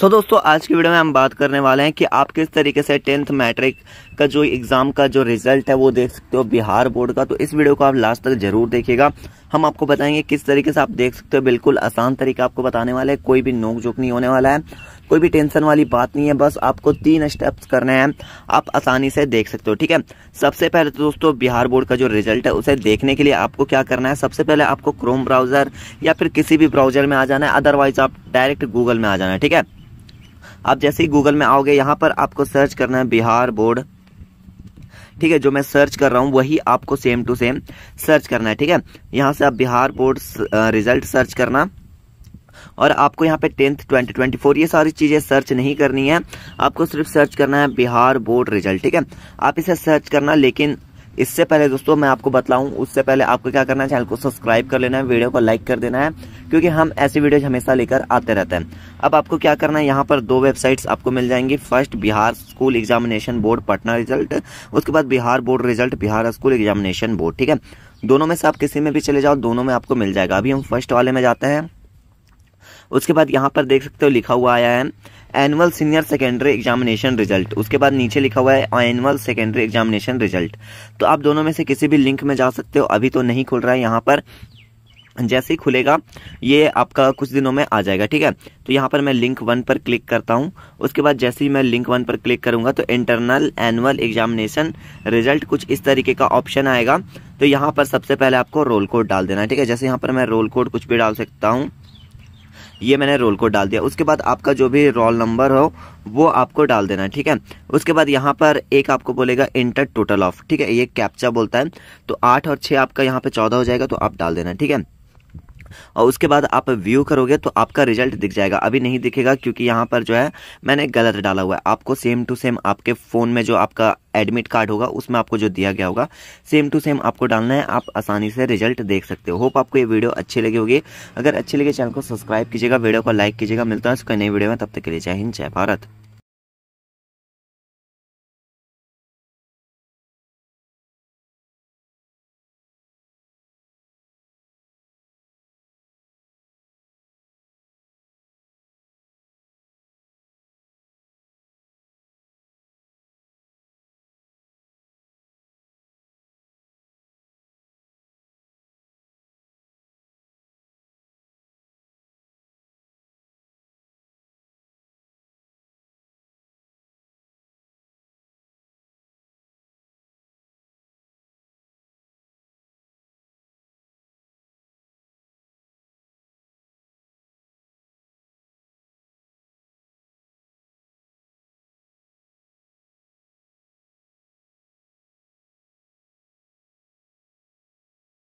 सो so, दोस्तों आज की वीडियो में हम बात करने वाले हैं कि आप किस तरीके से टेंथ मैट्रिक का जो एग्ज़ाम का जो रिजल्ट है वो देख सकते हो बिहार बोर्ड का तो इस वीडियो को आप लास्ट तक जरूर देखिएगा हम आपको बताएंगे किस तरीके से आप देख सकते हो बिल्कुल आसान तरीका आपको बताने वाला है कोई भी नोक झोंक नहीं होने वाला है कोई भी टेंशन वाली बात नहीं है बस आपको तीन स्टेप्स करने हैं आप आसानी से देख सकते हो ठीक है सबसे पहले तो दोस्तों बिहार बोर्ड का जो रिजल्ट है उसे देखने के लिए आपको क्या करना है सबसे पहले आपको क्रोम ब्राउजर या फिर किसी भी ब्राउजर में आ जाना है अदरवाइज आप डायरेक्ट गूगल में आ जाना है ठीक है आप जैसे ही गूगल में आओगे यहाँ पर आपको सर्च करना है बिहार बोर्ड ठीक है जो मैं सर्च कर रहा हूँ वही आपको सेम टू सेम सर्च करना है ठीक है यहाँ से आप बिहार बोर्ड रिजल्ट सर्च करना और आपको यहाँ पे टेंथ ट्वेंटी ट्वेंटी फोर ये सारी चीज़ें सर्च नहीं करनी है आपको सिर्फ सर्च करना है बिहार बोर्ड रिजल्ट ठीक है आप इसे सर्च करना लेकिन इससे पहले दोस्तों मैं आपको बतलाऊं उससे पहले आपको क्या करना है चैनल को सब्सक्राइब कर लेना है वीडियो को लाइक कर देना है क्योंकि हम ऐसी वीडियोज हमेशा लेकर आते रहते हैं अब आपको क्या करना है यहाँ पर दो वेबसाइट्स आपको मिल जाएंगी first Bihar school examination board Patna result उसके बाद Bihar board result Bihar school examination board ठीक है दोनों में से आप किसी में भी चले जाओ दोनों में आपको मिल जाएगा अभी हम फर्स्ट वाले में जाते हैं उसके बाद यहाँ पर देख सकते हो लिखा हुआ आया है annual senior secondary examination result उसके बाद नीचे लिखा हुआ है एनुअल सेकेंडरी एग्जामिनेशन रिजल्ट तो आप दोनों में से किसी भी लिंक में जा सकते हो अभी तो नहीं खुल रहा है यहाँ पर जैसे ही खुलेगा ये आपका कुछ दिनों में आ जाएगा ठीक है तो यहाँ पर मैं लिंक वन पर क्लिक करता हूँ उसके बाद जैसे ही मैं लिंक वन पर क्लिक करूँगा तो इंटरनल एनुअल एग्जामिनेशन रिजल्ट कुछ इस तरीके का ऑप्शन आएगा तो यहाँ पर सबसे पहले आपको रोल कोड डाल देना है ठीक है जैसे यहाँ पर मैं रोल कोड कुछ भी डाल सकता हूँ ये मैंने रोल को डाल दिया उसके बाद आपका जो भी रोल नंबर हो वो आपको डाल देना है ठीक है उसके बाद यहाँ पर एक आपको बोलेगा इंटर टोटल ऑफ ठीक है ये कैप्चा बोलता है तो आठ और छः आपका यहाँ पे चौदह हो जाएगा तो आप डाल देना ठीक है और उसके बाद आप व्यू करोगे तो आपका रिजल्ट दिख जाएगा अभी नहीं दिखेगा क्योंकि यहाँ पर जो है मैंने गलत डाला हुआ है आपको सेम टू सेम आपके फ़ोन में जो आपका एडमिट कार्ड होगा उसमें आपको जो दिया गया होगा सेम टू सेम आपको डालना है आप आसानी से रिजल्ट देख सकते हो होप आपको ये वीडियो अच्छी लगी होगी अगर अच्छी लगी चैनल को सब्सक्राइब कीजिएगा वीडियो को लाइक कीजिएगा मिलता है उसका नई वीडियो में तब तक के लिए जय हिंद जय भारत